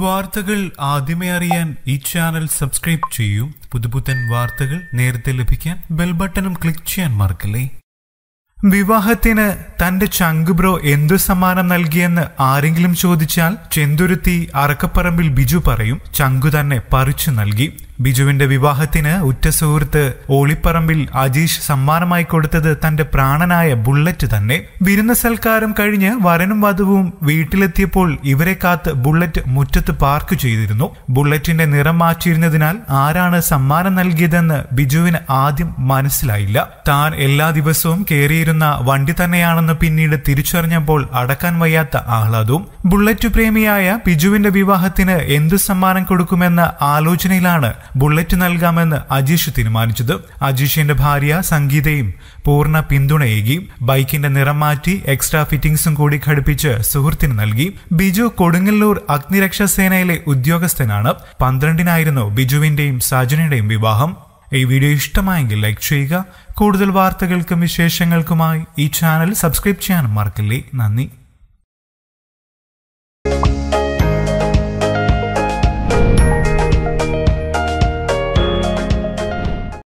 വാർത്തകൾ ആദ്യമേ അറിയാൻ ഈ ചാനൽ സബ്സ്ക്രൈബ് ചെയ്യൂ പുതുപുത്തൻ വാർത്തകൾ നേരത്തെ ലഭിക്കാൻ ബെൽ ബട്ടണും ക്ലിക്ക് ചെയ്യാൻ മറക്കല്ലേ വിവാഹത്തിന് തന്റെ ചങ്കുബ്രോ എന്തു സമ്മാനം നൽകിയെന്ന് ആരെങ്കിലും ചോദിച്ചാൽ ചെന്തുരുത്തി അറക്കപ്പറമ്പിൽ ബിജു പറയും ചങ്കു തന്നെ പറിച്ചു നൽകി ബിജുവിന്റെ വിവാഹത്തിന് ഉറ്റ സുഹൃത്ത് ഓളിപ്പറമ്പിൽ അജീഷ് സമ്മാനമായി കൊടുത്തത് തന്റെ പ്രാണനായ ബുള്ളറ്റ് തന്നെ വിരുന്ന സൽക്കാരം കഴിഞ്ഞ് വരനും വധുവും വീട്ടിലെത്തിയപ്പോൾ ഇവരെ കാത്ത് ബുള്ളറ്റ് മുറ്റത്ത് പാർക്ക് ചെയ്തിരുന്നു ബുള്ളറ്റിന്റെ നിറം മാറ്റിയിരുന്നതിനാൽ ആരാണ് സമ്മാനം നൽകിയതെന്ന് ബിജുവിന് ആദ്യം മനസ്സിലായില്ല താൻ എല്ലാ ദിവസവും കയറിയിരുന്ന വണ്ടി തന്നെയാണെന്ന് പിന്നീട് തിരിച്ചറിഞ്ഞപ്പോൾ അടക്കാൻ വയ്യാത്ത ആഹ്ലാദവും ബുള്ളറ്റ് പ്രേമിയായ ബിജുവിന്റെ വിവാഹത്തിന് എന്തു സമ്മാനം കൊടുക്കുമെന്ന ആലോചനയിലാണ് ബുള്ളറ്റ് നൽകാമെന്ന് അജീഷ് തീരുമാനിച്ചത് അജീഷിന്റെ ഭാര്യ സംഗീതയും പൂർണ്ണ പിന്തുണയേകി ബൈക്കിന്റെ നിറം മാറ്റി എക്സ്ട്രാ ഫിറ്റിംഗ്സും കൂടി ഘടിപ്പിച്ച് സുഹൃത്തിന് നൽകി ബിജു കൊടുങ്ങല്ലൂർ അഗ്നിരക്ഷാ സേനയിലെ ഉദ്യോഗസ്ഥനാണ് പന്ത്രണ്ടിനായിരുന്നു ബിജുവിന്റെയും സജനയുടെയും വിവാഹം ഈ വീഡിയോ ഇഷ്ടമായെങ്കിൽ ലൈക്ക് ചെയ്യുക കൂടുതൽ വാർത്തകൾക്കും വിശേഷങ്ങൾക്കുമായി ഈ ചാനൽ സബ്സ്ക്രൈബ് ചെയ്യാൻ മറക്കില്ലേ നന്ദി